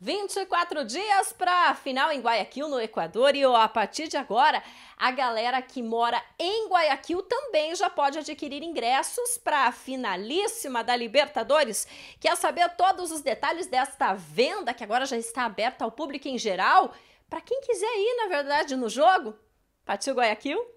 24 dias para a final em Guayaquil, no Equador, e ó, a partir de agora, a galera que mora em Guayaquil também já pode adquirir ingressos para a finalíssima da Libertadores. Quer saber todos os detalhes desta venda que agora já está aberta ao público em geral? Para quem quiser ir, na verdade, no jogo? Partiu Guayaquil?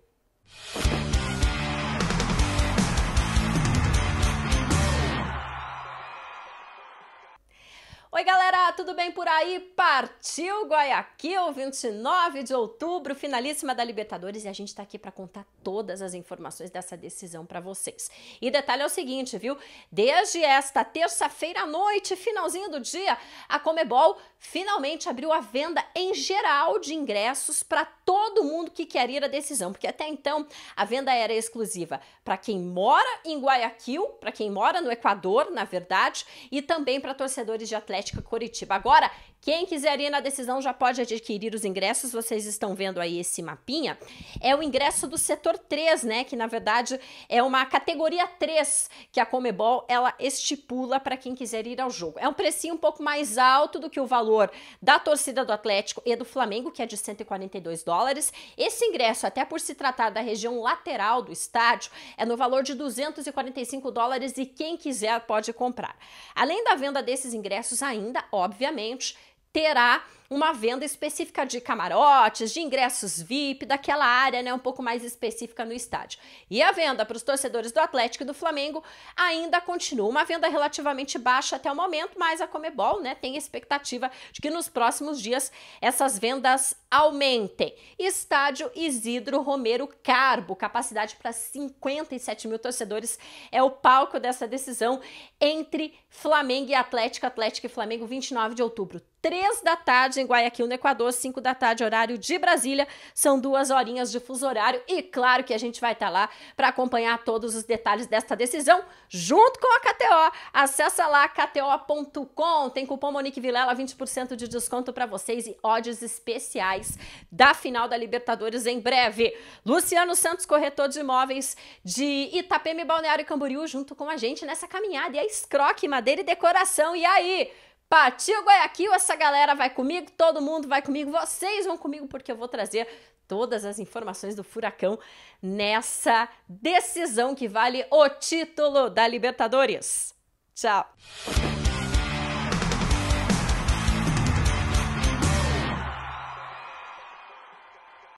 Oi, galera, tudo bem por aí? Partiu Guayaquil, 29 de outubro, finalíssima da Libertadores, e a gente está aqui para contar todas as informações dessa decisão para vocês. E detalhe é o seguinte, viu? Desde esta terça-feira à noite, finalzinho do dia, a Comebol finalmente abriu a venda em geral de ingressos para todo mundo que quer ir à decisão, porque até então a venda era exclusiva para quem mora em Guayaquil, para quem mora no Equador, na verdade, e também para torcedores de atletas Atlética Curitiba. Agora, quem quiser ir na decisão já pode adquirir os ingressos. Vocês estão vendo aí esse mapinha. É o ingresso do setor 3, né? Que na verdade é uma categoria 3 que a Comebol ela estipula para quem quiser ir ao jogo. É um precinho um pouco mais alto do que o valor da torcida do Atlético e do Flamengo, que é de 142 dólares. Esse ingresso, até por se tratar da região lateral do estádio, é no valor de 245 dólares e quem quiser pode comprar. Além da venda desses ingressos, ainda, obviamente, terá uma venda específica de camarotes, de ingressos VIP, daquela área, né, um pouco mais específica no estádio. E a venda para os torcedores do Atlético e do Flamengo ainda continua, uma venda relativamente baixa até o momento, mas a Comebol, né, tem expectativa de que nos próximos dias essas vendas aumentem. Estádio Isidro Romero Carbo, capacidade para 57 mil torcedores, é o palco dessa decisão entre Flamengo e Atlético, Atlético e Flamengo, 29 de outubro, 3 da tarde em Guayaquil, no Equador, 5 da tarde, horário de Brasília. São duas horinhas de fuso horário e claro que a gente vai estar tá lá para acompanhar todos os detalhes desta decisão junto com a KTO. Acesse lá kto.com, tem cupom Monique Vilela, 20% de desconto para vocês e odds especiais da final da Libertadores em breve. Luciano Santos, corretor de imóveis de Balneário e Camboriú, junto com a gente nessa caminhada. E é escroque, madeira e decoração. E aí? Partiu Guayaquil, essa galera vai comigo, todo mundo vai comigo, vocês vão comigo porque eu vou trazer todas as informações do Furacão nessa decisão que vale o título da Libertadores. Tchau.